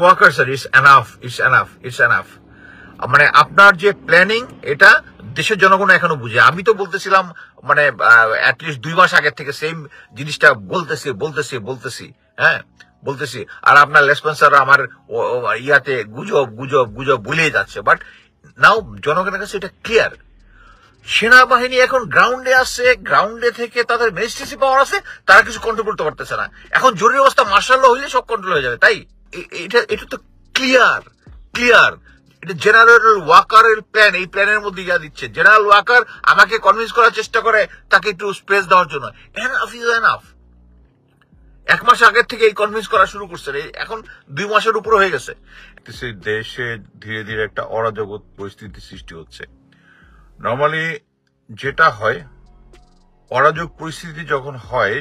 worker sir is enough it's enough it's enough মানে আপনার যে প্ল্যানিং এটা দেশের জনগণ এখনো বুঝে আমি তো বলতেছিলাম মানে অ্যাটলিস্ট দুই মাস আগের থেকে সেম জিনিসটা বলতেছি বলতেছি বলতেছি হ্যাঁ বলতেছি আর আপনার লেসপন্স আমার ইয়াতে গুজব গুজব গুজব ভুলিয়ে যাচ্ছে বাট নাও জনগণের কাছে এটা ক্লিয়ার সেনাবাহিনী এখন গ্রাউন্ডে আছে গ্রাউন্ডে থেকে তাদের মেজিস্ট্রেসি পাওয়ার আছে তারা কিছু কন্ট্রোল করতে পারতেছে না এখন জরুরি অবস্থা মার্শাল হইলে সব কন্ট্রোল হয়ে যাবে তাই এটা এটা তো ক্লিয়ার ক্লিয়ার এটা জেনারেল ওয়াকারের প্ল্যান এই প্ল্যানের মধ্যে যা দিচ্ছে জেনারেল ওয়াকার আমাকে কনভিন্স করার চেষ্টা করে তাকে একটু স্পেস দেওয়ার জন্য এনাফ ইজ এনাফ এক মাস আগের থেকে এই কনভিন্স করা শুরু করছে এখন দুই মাসের উপর হয়ে গেছে দেশে ধীরে ধীরে একটা অরাজগত পরিস্থিতি সৃষ্টি হচ্ছে নর্মালি যেটা হয় অরাজক পরিস্থিতি যখন হয়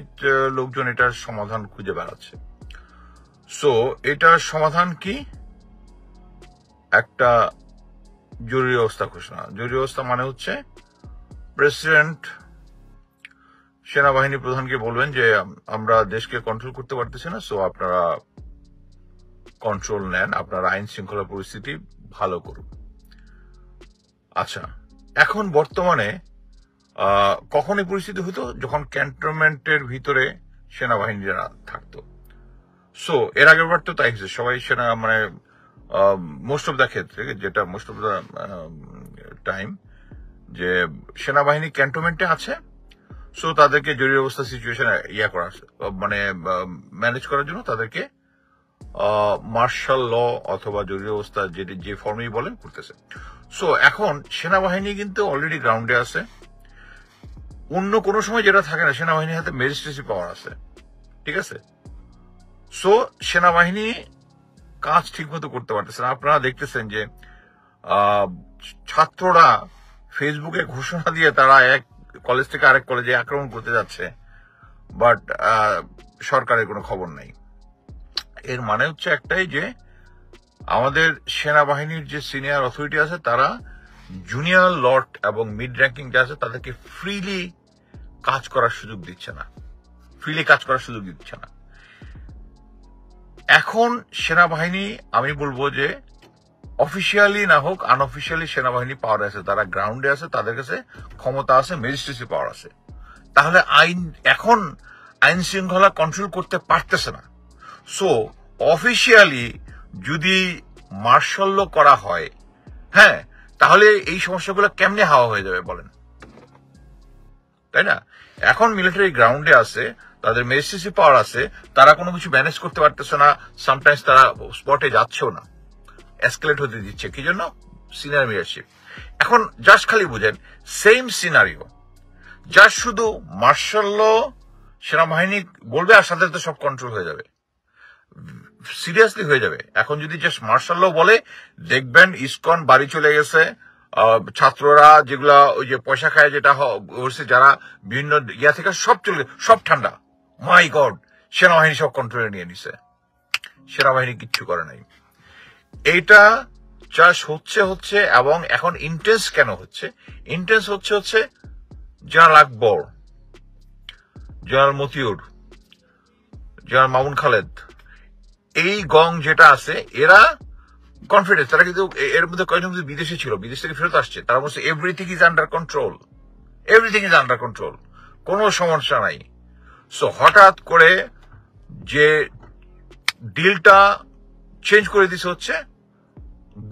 লোকজন এটার সমাধান খুঁজে বেড়াচ্ছে সো এটার সমাধান কি একটা জরুরি অবস্থা ঘোষণা জরুরি অবস্থা মানে হচ্ছে প্রেসিডেন্ট সেনাবাহিনী প্রধানকে বলবেন যে আমরা দেশকে কন্ট্রোল করতে পারতেছি না সো আপনারা কন্ট্রোল নেন আপনারা আইন শৃঙ্খলা পরিস্থিতি ভালো করুন আচ্ছা এখন বর্তমানে কখন এই পরিস্থিতি হতো যখন ক্যান্টনমেন্টের ভিতরে সেনাবাহিনীরা থাকতো সো এর আগের বার তো তাই হয়েছে সবাই সেটা মানে মোস্ট অফ দ্য ক্ষেত্রে যেটা মোস্ট অফ দ্য টাইম যে সেনাবাহিনী ক্যান্টনমেন্টে আছে সো তাদেরকে জরুরি অবস্থা সিচুয়েশন ইয়া করা মানে ম্যানেজ করার জন্য তাদেরকে মার্শাল ল অথবা জরুরি অবস্থা যেটি যে ফর্মেই বলেন করতেছে সো এখন সেনাবাহিনী কিন্তু অলরেডি গ্রাউন্ডে আছে অন্য কোনো সময় যেটা থাকে না সেনাবাহিনীর হাতে ম্যাজিস্ট্রেসি পাওয়ার আছে ঠিক আছে সো সেনাবাহিনী কাজ ঠিকমতো করতে পারতেছে না আপনারা দেখতেছেন যে ছাত্ররা ফেসবুকে ঘোষণা দিয়ে তারা এক কলেজ থেকে আরেক কলেজে আক্রমণ করতে যাচ্ছে বাট সরকারের কোনো খবর নেই এর মানে হচ্ছে একটাই যে আমাদের সেনাবাহিনীর যে সিনিয়র অথরিটি আছে তারা জুনিয়র লট এবং মিড র্যাঙ্কিং যা আছে তাদেরকে ফ্রিলি কাজ করার সুযোগ দিচ্ছে না ফ্রিলি কাজ করার সুযোগ দিচ্ছে না এখন সেনাবাহিনী আমি বলবো যে অফিসিয়ালি না হোক আনঅফিসিয়ালি সেনাবাহিনী পাওয়ার আছে তারা গ্রাউন্ডে আছে তাদের কাছে ক্ষমতা আছে ম্যাজিস্ট্রেসি পাওয়ার আছে তাহলে আইন এখন আইন শৃঙ্খলা কন্ট্রোল করতে পারতেছে না সো অফিসিয়ালি যদি মার্শাল্য করা হয় হ্যাঁ তাহলে এই সমস্যাগুলো কেমনে হাওয়া হয়ে যাবে বলেন তাই না এখন মিলিটারি গ্রাউন্ডে আছে তাদের মেসিসি পাওয়ার আছে তারা কোনো কিছু ম্যানেজ করতে পারতেছে না সামটাইমস তারা স্পটে যাচ্ছেও না এসকেলেট হতে দিচ্ছে কি জন্য সিনিয়র মেয়রশিপ এখন জাস্ট খালি বুঝেন সেম সিনারিও যা শুধু মার্শাল সেনাবাহিনী বলবে আর সাথে সাথে সব কন্ট্রোল হয়ে যাবে সিরিয়াসলি হয়ে যাবে এখন যদি জাস্ট মার্শাল বলে দেখবেন ইসকন বাড়ি চলে গেছে ছাত্ররা যেগুলা ওই যে পয়সা খায় যেটা যারা বিভিন্ন ইয়া থেকে সব চলে সব ঠান্ডা মাই গড সেনাবাহিনী সব কন্ট্রোলে নিয়ে নিছে সেনাবাহিনী কিচ্ছু করে নাই এইটা চাষ হচ্ছে হচ্ছে এবং এখন ইন্টেন্স কেন হচ্ছে ইন্টেন্স হচ্ছে হচ্ছে general Akbar general Matiur general Mamun Khaled এই গং যেটা আছে এরা কনফিডেন্স তারা কিন্তু এর মধ্যে কয়েকজন কিন্তু বিদেশে ছিল বিদেশ থেকে ফেরত আসছে তারা বলছে everything is under control everything is under control কোনো সমস্যা নাই সো হঠাৎ করে যে ডিলটা চেঞ্জ করে দিছে হচ্ছে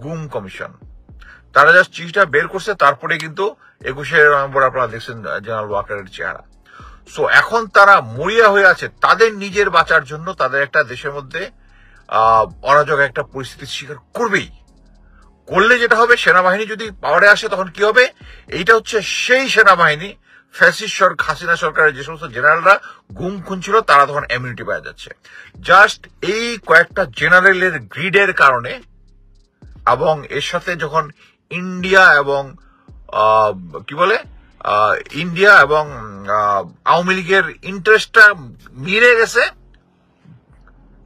গুম কমিশন তারা জাস্ট চিঠিটা বের করছে তারপরে কিন্তু একুশে নভেম্বর আপনারা দেখছেন জেনারেল ওয়াকারের চেহারা সো এখন তারা মরিয়া হয়ে আছে তাদের নিজের বাঁচার জন্য তাদের একটা দেশের মধ্যে অরাজক একটা পরিস্থিতির স্বীকার করবেই করলে যেটা হবে সেনাবাহিনী যদি পাওয়ারে আসে তখন কি হবে এইটা হচ্ছে সেই সেনাবাহিনী ফ্যাসিস্ট সরকার হাসিনা সরকারের যে সমস্ত জেনারেলরা গুম খুনছিল তারা তখন এমিউনিটি পাওয়া যাচ্ছে জাস্ট এই কয়েকটা জেনারেলের গ্রিডের কারণে এবং এর সাথে যখন ইন্ডিয়া এবং কি বলে ইন্ডিয়া এবং আওয়ামী লীগের ইন্টারেস্টটা মিলে গেছে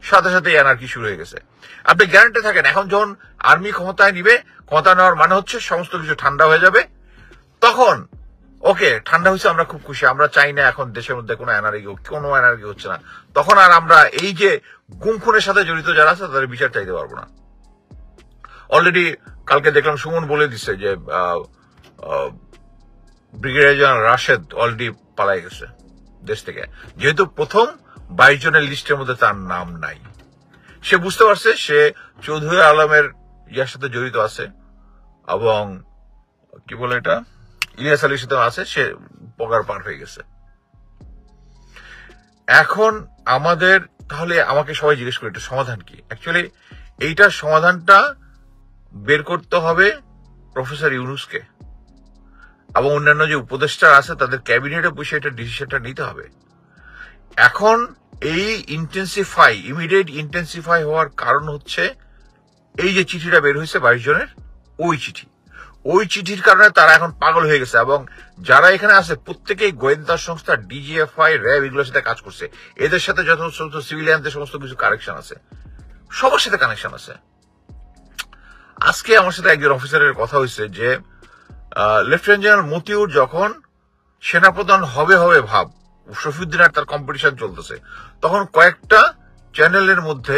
সাথে সাথে এনার্কি শুরু হয়ে গেছে আপনি গ্যারান্টি থাকেন এখন যখন আর্মি ক্ষমতায় নিবে ক্ষমতা নেওয়ার মানে হচ্ছে সমস্ত কিছু ঠান্ডা হয়ে যাবে তখন ওকে ঠান্ডা হয়েছে আমরা খুব খুশি আমরা চাই না এখন দেশের মধ্যে কোনো এনার্জি কোনো এনার্জি হচ্ছে না তখন আর আমরা এই যে গুমখুনের খুনের সাথে জড়িত যারা আছে তাদের বিচার চাইতে পারবো না অলরেডি কালকে দেখলাম সুমন বলে দিছে যে ব্রিগেডিয়ার জেনারেল রাশেদ অলরেডি পালাই গেছে দেশ থেকে যেহেতু প্রথম বাইশ জনের লিস্টের মধ্যে তার নাম নাই সে বুঝতে পারছে সে চৌধুরী আলমের ইয়ার সাথে জড়িত আছে এবং কি বলে এটা ইলিয়াস আলীর সাথে আছে সে পগার পার হয়ে গেছে এখন আমাদের তাহলে আমাকে সবাই জিজ্ঞেস করে এটা সমাধান কি অ্যাকচুয়ালি এইটার সমাধানটা বের করতে হবে প্রফেসর ইউনুসকে এবং অন্যান্য যে উপদেষ্টা আছে তাদের ক্যাবিনেটে বসে এটা ডিসিশনটা নিতে হবে এখন এই ইন্টেন্সিফাই ইমিডিয়েট ইন্টেন্সিফাই হওয়ার কারণ হচ্ছে এই যে চিঠিটা বের হয়েছে বাইশ জনের ওই চিঠি ওই চিঠির কারণে তারা এখন পাগল হয়ে গেছে এবং যারা এখানে আছে প্রত্যেকেই গোয়েন্দা সংস্থা ডিজিএফআই র্যাব এগুলোর সাথে কাজ করছে এদের সাথে যত সমস্ত সিভিলিয়ানদের সমস্ত কিছু কানেকশন আছে সবার সাথে কানেকশন আছে আজকে আমার সাথে একজন অফিসারের কথা হয়েছে যে লেফটেন্যান্ট জেনারেল মতিউর যখন সেনাপ্রধান হবে হবে ভাব শফিউদ্দিন আর তার কম্পিটিশন চলতেছে তখন কয়েকটা চ্যানেলের মধ্যে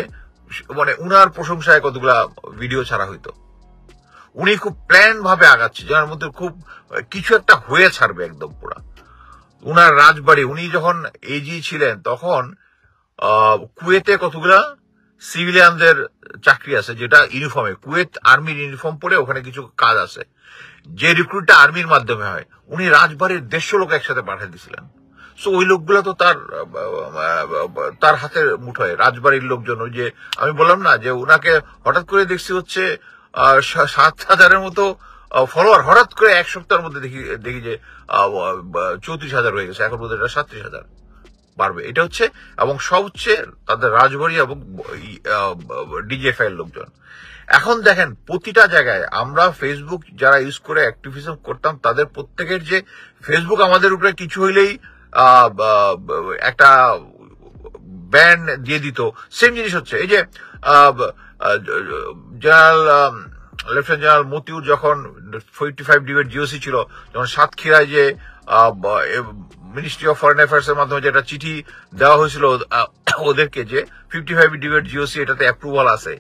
মানে উনার প্রশংসায় কতগুলা ভিডিও ছাড়া হইতো উনি খুব প্ল্যান ভাবে আগাচ্ছে যার মধ্যে খুব কিছু একটা হয়ে ছাড়বে একদম পুরো উনার রাজবাড়ি উনি যখন এজি ছিলেন তখন কুয়েতে কতগুলা সিভিলিয়ানদের চাকরি আছে যেটা ইউনিফর্মে কুয়েত আর্মির ইউনিফর্ম পরে ওখানে কিছু কাজ আছে যে রিক্রুটটা আর্মির মাধ্যমে হয় উনি রাজবাড়ির দেড়শো লোক একসাথে পাঠিয়ে দিয়েছিলেন সো ওই লোকগুলো তো তার তার হাতের মুঠোয় রাজবাড়ির লোকজন ওই যে আমি বললাম না যে ওনাকে হঠাৎ করে দেখছি হচ্ছে সাত হাজারের মতো ফলোয়ার হঠাৎ করে এক সপ্তাহের মধ্যে দেখি দেখি যে চৌত্রিশ হাজার হয়ে গেছে এখন বোধ এটা সাত্রিশ হাজার পারবে এটা হচ্ছে এবং সব হচ্ছে তাদের রাজবাড়ি এবং ডিজে এর লোকজন এখন দেখেন প্রতিটা জায়গায় আমরা ফেসবুক যারা ইউজ করে অ্যাক্টিভিজম করতাম তাদের প্রত্যেকের যে ফেসবুক আমাদের উপরে কিছু হইলেই একটা ব্যান দিয়ে দিত সেম জিনিস হচ্ছে এই যে জেনারেল লেফটেন্যান্ট জেনারেল মতিউর যখন ফিফটি ফাইভ ডিবেট জিওসি ছিল যখন সাতক্ষীরায় যে মিনিস্ট্রি অফ ফরেন অ্যাফেয়ার্সের মাধ্যমে যেটা চিঠি দেওয়া হয়েছিল ওদেরকে যে ফিফটি ফাইভ ডিবেট জিওসি এটাতে অ্যাপ্রুভাল আছে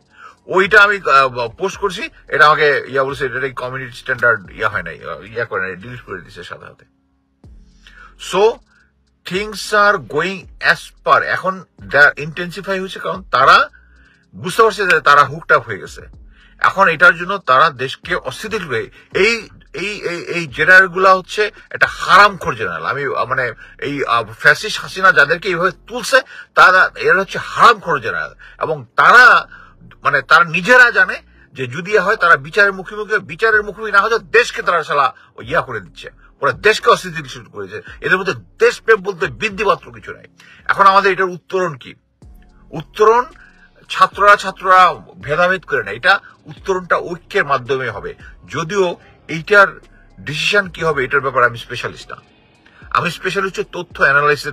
ওইটা আমি পোস্ট করছি এটা আমাকে ইয়া বলছে এটা কমিউনিটি স্ট্যান্ডার্ড ইয়া হয় নাই ইয়া করে নাই ডিলিট করে দিছে সাথে সাথে so things are going as per এখন ইন্টেন্সিফাই হয়েছে কারণ তারা বুঝতে পারছে যে তারা হুকটা হয়ে গেছে এখন এটার জন্য তারা দেশকে অস্থিতিশীল করে এই এই এই জেনারেল গুলা হচ্ছে একটা খোর জেনারেল আমি মানে এই ফ্যাসিস হাসিনা যাদেরকে এইভাবে তুলছে তারা এরা হচ্ছে খোর জেনারেল এবং তারা মানে তারা নিজেরা জানে যে যদি হয় তারা বিচারের মুখোমুখি বিচারের মুখোমুখি না হলে দেশকে তারা সালা ইয়া করে দিচ্ছে ওরা দেশকে অস্থিতিশীল করেছে এদের মধ্যে দেশপ্রেম বলতে বৃদ্ধিমাত্র কিছু নাই এখন আমাদের এটার উত্তরণ কি উত্তরণ ছাত্ররা ছাত্ররা ভেদাভেদ করে না এটা উত্তরণটা ঐক্যের মাধ্যমে হবে যদিও এইটার ডিসিশন কি হবে এটার ব্যাপারে আমি স্পেশালিস্ট না আমি স্পেশালিস্ট হচ্ছে তথ্য অ্যানালাইসিস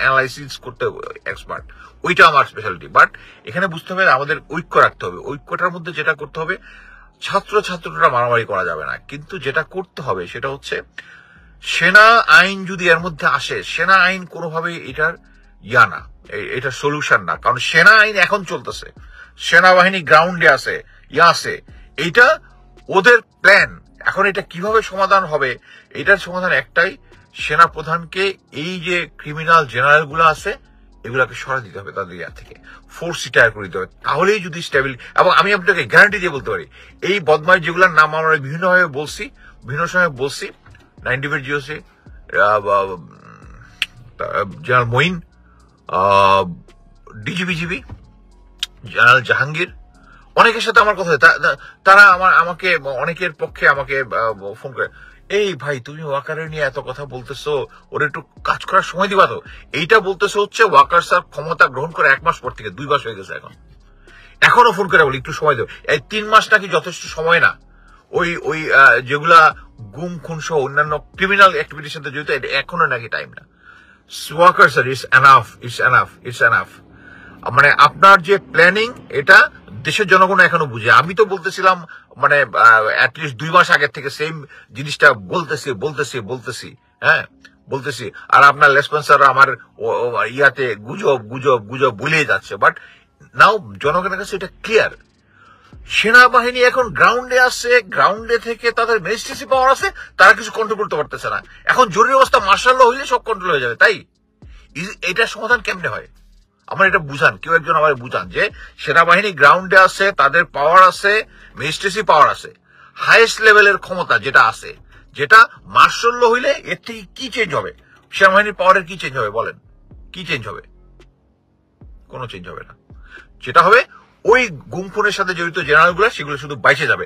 অ্যানালাইসিস করতে এক্সপার্ট ওইটা আমার স্পেশালিটি বাট এখানে বুঝতে হবে আমাদের ঐক্য রাখতে হবে ঐক্যটার মধ্যে যেটা করতে হবে ছাত্র ছাত্ররা মারামারি করা যাবে না কিন্তু যেটা করতে হবে সেটা হচ্ছে সেনা আইন যদি এর মধ্যে আসে সেনা আইন কোনোভাবে এটার ইয়া না এটা সলিউশন না কারণ সেনা আইন এখন চলতেছে সেনাবাহিনী গ্রাউন্ডে আছে ইয়া আছে এইটা ওদের প্ল্যান এখন এটা কিভাবে সমাধান হবে এটার সমাধান একটাই সেনা প্রধানকে এই যে ক্রিমিনাল জেনারেলগুলো আছে এগুলাকে সরা দিতে হবে তাদের ইয়ার থেকে ফোর্স রিটায়ার করে দিতে হবে তাহলেই যদি স্টেবিল এবং আমি আপনাকে গ্যারান্টি দিয়ে বলতে পারি এই বদমাই যেগুলোর নাম আমরা বিভিন্নভাবে বলছি বিভিন্ন সময় বলছি ninety GOC general Moeen DG BGB GB general Jahangir অনেকের সাথে আমার কথা তারা আমার আমাকে অনেকের পক্ষে আমাকে ফোন করে এই ভাই তুমি ওয়াকারের নিয়ে এত কথা বলতেছো ওর একটু কাজ করার সময় দিবা তো এইটা বলতেছো হচ্ছে ওয়াকার স্যার ক্ষমতা গ্রহণ করে এক মাস পর থেকে দুই মাস হয়ে গেছে এখন এখনো ফোন করে বলি একটু সময় দেবো এই তিন মাস নাকি যথেষ্ট সময় না ওই ওই যেগুলা গুম খুন সহ অন্যান্য ক্রিমিনাল অ্যাক্টিভিটির সাথে জড়িত এখনো নাকি টাইম না Waker sir it's enough it's enough it's enough মানে আপনার যে প্ল্যানিং এটা দেশের জনগণ এখনো বুঝে আমি তো বলতেছিলাম মানে অ্যাটলিস্ট দুই মাস আগের থেকে সেম জিনিসটা বলতেছি বলতেছি বলতেছি হ্যাঁ বলতেছি আর আপনার লেসপন্সার আমার ইয়াতে গুজব গুজব গুজব বলেই যাচ্ছে বাট নাও জনগণের কাছে এটা ক্লিয়ার সেনাবাহিনী এখন গ্রাউন্ডে আসছে গ্রাউন্ডে থেকে তাদের মেজিস্ট্রেসি পাওয়ার আছে তারা কিছু কন্ট্রোল করতে পারতেছে না এখন জরুরি অবস্থা মার্শাল হইলে সব কন্ট্রোল হয়ে যাবে তাই এটা সমাধান কেমনে হয় আমার এটা বুঝান কেউ একজন আমার বুঝান যে সেনাবাহিনী গ্রাউন্ডে আছে তাদের পাওয়ার আছে মেজিস্ট্রেসি পাওয়ার আছে হাইয়েস্ট লেভেলের ক্ষমতা যেটা আছে যেটা মার্শাল্য হইলে এর থেকে কি চেঞ্জ হবে সেনাবাহিনীর পাওয়ারের কি চেঞ্জ হবে বলেন কি চেঞ্জ হবে কোনো চেঞ্জ হবে না যেটা হবে ওই গুমফুনের সাথে জড়িত জেনারেলগুলো সেগুলো শুধু বাইচে যাবে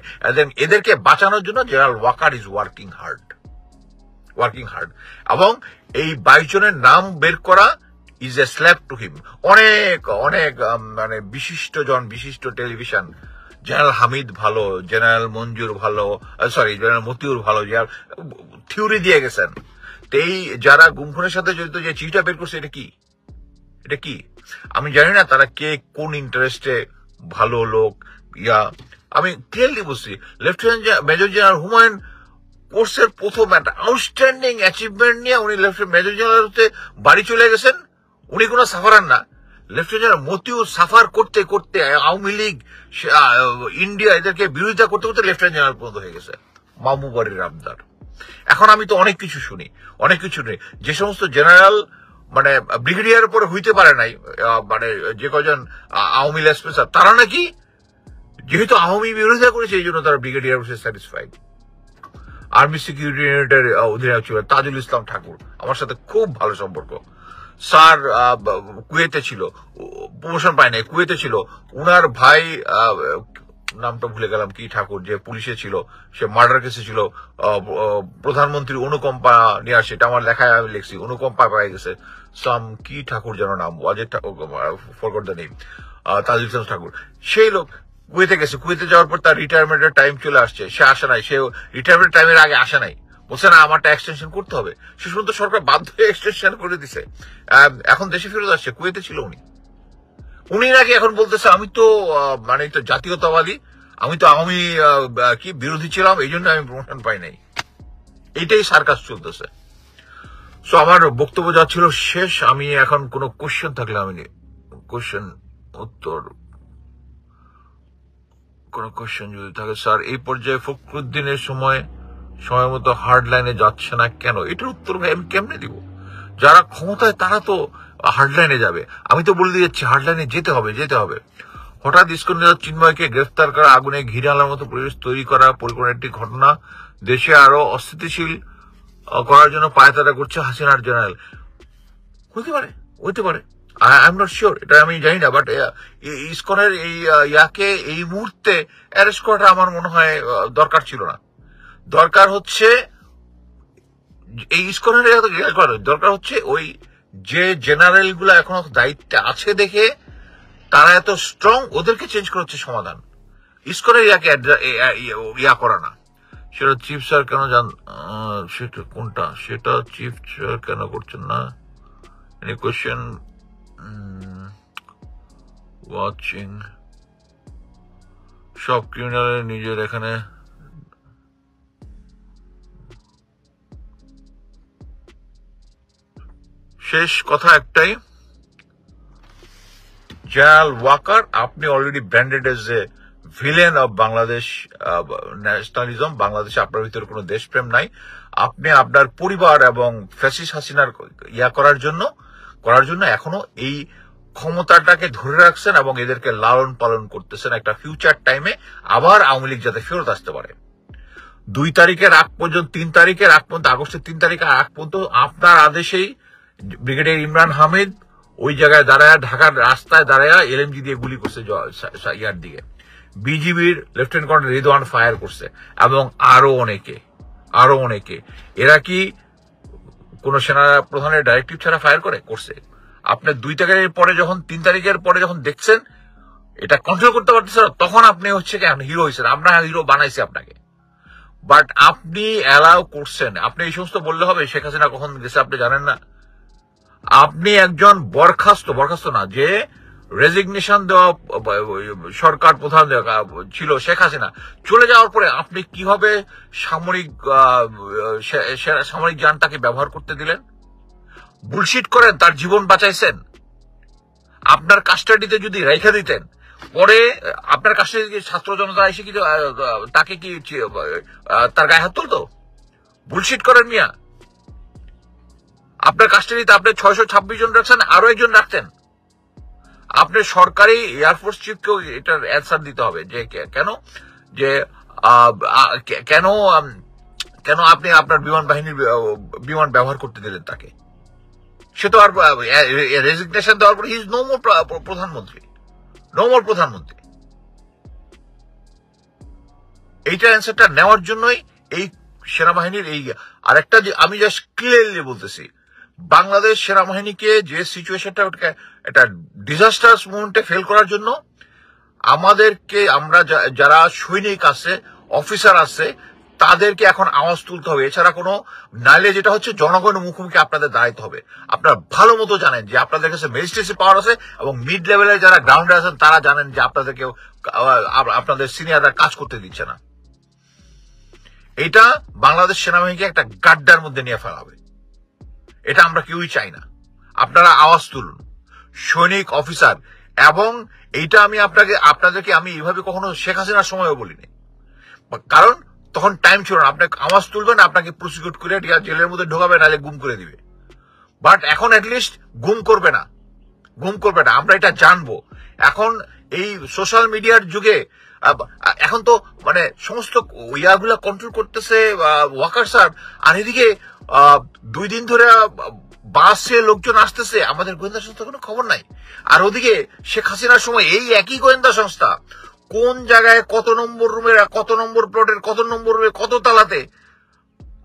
এদেরকে বাঁচানোর জন্য general Waker is working hard working hard এবং এই বাইশ জনের নাম বের করা is a slap to him অনেক অনেক মানে বিশিষ্ট জন বিশিষ্ট টেলিভিশন জেনারেল হামিদ ভালো জেনারেল মঞ্জুর ভালো সরি জেনারেল মতিউর ভালো যার থিওরি দিয়ে গেছেন তো এই যারা গুমখুনের সাথে জড়িত যে চিঠিটা বের করছে এটা কি এটা কি আমি জানি না তারা কে কোন ইন্টারেস্টে ভালো লোক ইয়া আমি ক্লিয়ারলি বুঝছি লেফটেন্যান্ট মেজর জেনারেল হুমায়ুন কোর্সের প্রথম একটা আউটস্ট্যান্ডিং অ্যাচিভমেন্ট নিয়ে উনি লেফটেন্যান্ট মেজর জেনারেল হতে বাড়ি চলে গেছেন উনি কোনো সাফারান না লেফটেন্যান্ট জেনারেল মতিও সাফার করতে করতে আওয়ামী লীগ ইন্ডিয়া এদেরকে বিরোধিতা করতে করতে লেফটেন্যান্ট জেনারেল পর্যন্ত হয়ে গেছে মামু বাড়ির আবদার এখন আমি তো অনেক কিছু শুনি অনেক কিছু শুনি যে সমস্ত জেনারেল মানে ব্রিগেডিয়ার উপরে হইতে পারে নাই মানে যে কজন আওয়ামী লীগ স্পেশাল তারা নাকি যেহেতু আওয়ামী বিরোধিতা করেছে এই জন্য তারা ব্রিগেডিয়ার উপরে স্যাটিসফাইড আর্মি সিকিউরিটি ইউনিটের অধিনায়ক ছিল তাজুল ইসলাম ঠাকুর আমার সাথে খুব ভালো সম্পর্ক স্যার কুয়েতে ছিল প্রমোশন পায় নাই কুয়েতে ছিল উনার ভাই নামটা ভুলে গেলাম কি ঠাকুর যে পুলিশে ছিল সে মার্ডার কেসে ছিল প্রধানমন্ত্রী অনুকম্পা নিয়ে আসে এটা আমার লেখায় আমি লিখছি অনুকম্পা পাই গেছে সাম কি ঠাকুর যেন নাম Ajay forgot the name Tajul Thakur সেই লোক কুয়েতে গেছে কুয়েতে যাওয়ার পর তার রিটায়ারমেন্টের টাইম চলে আসছে সে আসে নাই সে রিটায়ারমেন্ট টাইমের আগে আসে নাই বলছে না আমারটা এক্সটেনশন করতে হবে সে শুধু সরকার বাধ্য হয়ে এক্সটেনশন করে দিছে এখন দেশে ফেরত আসছে কুয়েতে ছিল উনি উনি নাকি এখন বলতেছে আমি তো মানে তো জাতীয়তাবাদী আমি তো আমি কি বিরোধী ছিলাম এই জন্য আমি প্রমোশন পাই নাই এটাই সার্কাস চলতেছে সো আমার বক্তব্য যা ছিল শেষ আমি এখন কোনো কোশ্চেন থাকলে আমি কোশ্চেন উত্তর কোনো কোশ্চেন যদি থাকে স্যার এই পর্যায়ে ফখরুদ্দিনের সময় সময় মতো হার্ড লাইনে যাচ্ছে না কেন এটার উত্তর ভাই আমি কেমনে দিব যারা ক্ষমতায় তারা তো হার্ডলাইনে যাবে আমি তো বলে দিয়েছি হার্ডলাইনে যেতে হবে যেতে হবে হঠাৎ ইস্কন নেতা চিন্ময়কে গ্রেফতার করা আগুনে ঘিরে আনার মতো পরিবেশ তৈরি করা পরিকল্পনা একটি ঘটনা দেশে আরো অস্থিতিশীল করার জন্য পায়তাটা করছে হাসিনার জেনারেল হইতে পারে হইতে পারে আই এম নট শিওর এটা আমি জানি না বাট ইস্কনের এই ইয়াকে এই মুহূর্তে অ্যারেস্ট করাটা আমার মনে হয় দরকার ছিল না দরকার হচ্ছে এই ইস্কনের দরকার হচ্ছে ওই যে জেনারেলগুলো এখনো দায়িত্বে আছে দেখে তারা এত স্ট্রং ওদেরকে চেঞ্জ করা হচ্ছে সমাধান ইস্কনের ইয়াকে ইয়ে- ইয়া করা না সেটা চিফ স্যার কেন জান সেটা কোনটা সেটা চিফ স্যার কেন করছেন না এনি কোয়েশ্চেন ওয়াচিং সব ক্রিমিনালের নিজের এখানে শেষ কথা একটাই জায়াল ওয়াকার আপনি already branded as a villain of Bangladesh nationalism বাংলাদেশে আপনার ভিতরে কোনো দেশপ্রেম নাই আপনি আপনার পরিবার এবং ফ্যাসিস হাসিনার ইয়া করার জন্য করার জন্য এখনো এই ক্ষমতাটাকে ধরে রাখছেন এবং এদেরকে লালন পালন করতেছেন একটা ফিউচার টাইমে আবার আওয়ামী লীগ যাতে ফেরত আসতে পারে দুই তারিখের আগ পর্যন্ত তিন তারিখের আগ পর্যন্ত আগস্টের তিন তারিখের আগ পর্যন্ত আপনার আদেশেই ব্রিগেডিয়ার ইমরান হামিদ ওই জায়গায় দাঁড়ায় ঢাকার রাস্তায় দাঁড়ায় এলএমজি দিয়ে গুলি করছে ইয়ার দিকে বিজিবির লেফটেন্যান্ট কর্নেল রিদওয়ান ফায়ার করছে এবং আরো অনেকে আরো অনেকে এরা কি কোন সেনারা প্রধানের ডাইরেক্টিভ ছাড়া ফায়ার করে করছে আপনি দুই তারিখের পরে যখন তিন তারিখের পরে যখন দেখছেন এটা কন্ট্রোল করতে পারতেছেন তখন আপনি হচ্ছে কি হিরো হয়েছেন আমরা হিরো বানাইছি আপনাকে বাট আপনি অ্যালাউ করছেন আপনি এই সমস্ত বললে হবে শেখ হাসিনা কখন গেছে আপনি জানেন না আপনি একজন বরখাস্ত বরখাস্ত না যে রেজিগনেশন দেওয়া সরকার প্রধান ছিল শেখ হাসিনা চলে যাওয়ার পরে আপনি কিভাবে সামরিক সামরিক যানটাকে ব্যবহার করতে দিলেন বুলশিট করেন তার জীবন বাঁচাইছেন আপনার কাস্টাডিতে যদি রেখে দিতেন পরে আপনার কাস্টাডিতে ছাত্র জনতা এসে কি তাকে কি তার গায়ে হাত তুলত বুলশিট করেন মিয়া আপনার কাস্টাডিতে আপনি ছয়শো ছাব্বিশ জন রাখছেন আরো একজন রাখতেন আপনি সরকারি এয়ারফোর্স চিফকেও এটার অ্যান্সার দিতে হবে যে কেন যে কেন কেন আপনি আপনার বিমান বাহিনীর বিমান ব্যবহার করতে দিলেন তাকে সে তো আর রেজিগনেশন দেওয়ার পর হিজ নো মোর প্রধানমন্ত্রী নোমর প্রধানমন্ত্রী এইটা অ্যান্সারটা নেওয়ার জন্যই এই সেনাবাহিনীর এই আরেকটা যে আমি জাস্ট ক্লিয়ারলি বলতেছি বাংলাদেশ সেনাবাহিনীকে যে সিচুয়েশনটা একটা ডিজাস্টার মুভমেন্টে ফেল করার জন্য আমাদেরকে আমরা যারা সৈনিক আছে অফিসার আছে তাদেরকে এখন আওয়াজ তুলতে হবে এছাড়া কোনো নাইলে যেটা হচ্ছে জনগণের মুখোমুখি আপনাদের দাঁড়াইতে হবে আপনারা ভালো মতো জানেন যে আপনাদের কাছে ম্যাজিস্ট্রেসি পাওয়ার আছে এবং মিড লেভেলের যারা গ্রাউন্ডে আছেন তারা জানেন যে আপনাদেরকে আপনাদের সিনিয়ররা কাজ করতে দিচ্ছে না এটা বাংলাদেশ সেনাবাহিনীকে একটা গাড্ডার মধ্যে নিয়ে ফেলা হবে এটা আমরা কেউই চাই না আপনারা আওয়াজ তুলুন সৈনিক অফিসার এবং এইটা আমি আপনাকে আপনাদেরকে আমি এইভাবে কখনো শেখ হাসিনার সময়ও বলিনি কারণ তখন টাইম ছিল না আপনাকে আওয়াজ তুলবেন আপনাকে প্রসিকিউট করে জেলের মধ্যে ঢোকাবে নাহলে গুম করে দিবে বাট এখন অ্যাটলিস্ট গুম করবে না গুম করবে না আমরা এটা জানবো এখন এই সোশ্যাল মিডিয়ার যুগে এখন তো মানে সমস্ত ইয়াগুলা কন্ট্রোল করতেছে ওয়াকার সার আর এদিকে দুই দিন ধরে বাসে লোকজন আসতেছে আমাদের গোয়েন্দা সংস্থার কোনো খবর নাই আর ওদিকে শেখ হাসিনার সময় এই একই গোয়েন্দা সংস্থা কোন জায়গায় কত নম্বর রুমের কত নম্বর প্লটের কত নম্বর রুমে কত তালাতে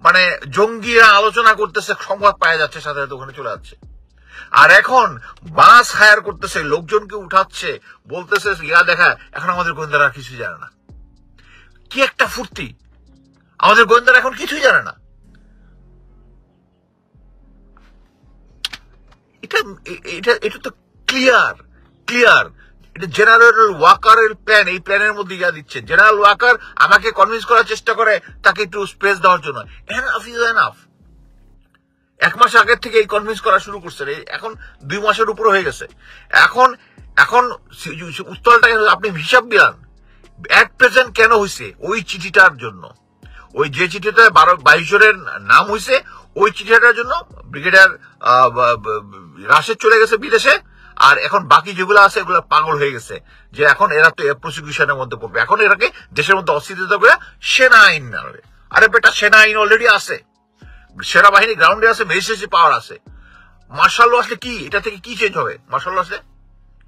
মানে জঙ্গিরা আলোচনা করতেছে সংবাদ পাওয়া যাচ্ছে সাথে ওখানে চলে যাচ্ছে আর এখন বাস হায়ার করতেছে লোকজনকে উঠাচ্ছে বলতেছে ইয়া দেখা এখন আমাদের গোয়েন্দারা কিছু জানে না কি একটা ফুর্তি আমাদের গোয়েন্দারা এখন কিছুই জানে না এটা এটা এটা তো ক্লিয়ার ক্লিয়ার এটা জেনারেল ওয়াকারের প্ল্যান এই প্ল্যানের মধ্যে যা দিচ্ছে জেনারেল ওয়াকার আমাকে কনভিন্স করার চেষ্টা করে তাকে একটু স্পেস দেওয়ার জন্য এনাফ ইজ এনাফ এক মাস আগের থেকে এই কনভিন্স করা শুরু করছেন এখন দুই মাসের উপরে হয়ে গেছে এখন এখন উত্তলটাকে আপনি হিসাব দিলেন অ্যাট প্রেজেন্ট কেন হয়েছে ওই চিঠিটার জন্য ওই যে চিঠিটা বারো বাইশ জনের নাম হয়েছে ওই চিঠিটার জন্য ব্রিগেডিয়ার রাশেদ চলে গেছে বিদেশে আর এখন বাকি যেগুলো আছে এগুলো পাগল হয়ে গেছে যে এখন এরা তো প্রসিকিউশনের মধ্যে পড়বে এখন এরাকে দেশের মধ্যে অস্থিরতা করে সেনা আইন নাড়বে আরে বেটা সেনা আইন অলরেডি আছে বাহিনী গ্রাউন্ডে আছে মেজিস্ট্রেসি পাওয়ার আছে মার্শাল আসলে কি এটা থেকে কি চেঞ্জ হবে মার্শাল আসলে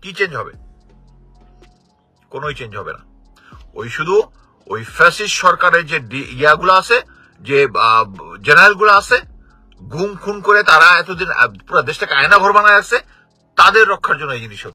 কি চেঞ্জ হবে কোনোই চেঞ্জ হবে না ওই শুধু ওই ফ্যাসিস সরকারের যে ইয়াগুলো আছে যে জেনারেলগুলো আছে গুম খুন করে তারা এতদিন পুরো দেশটাকে আয়না ঘর বানায় আছে তাদের রক্ষার জন্য এই জিনিস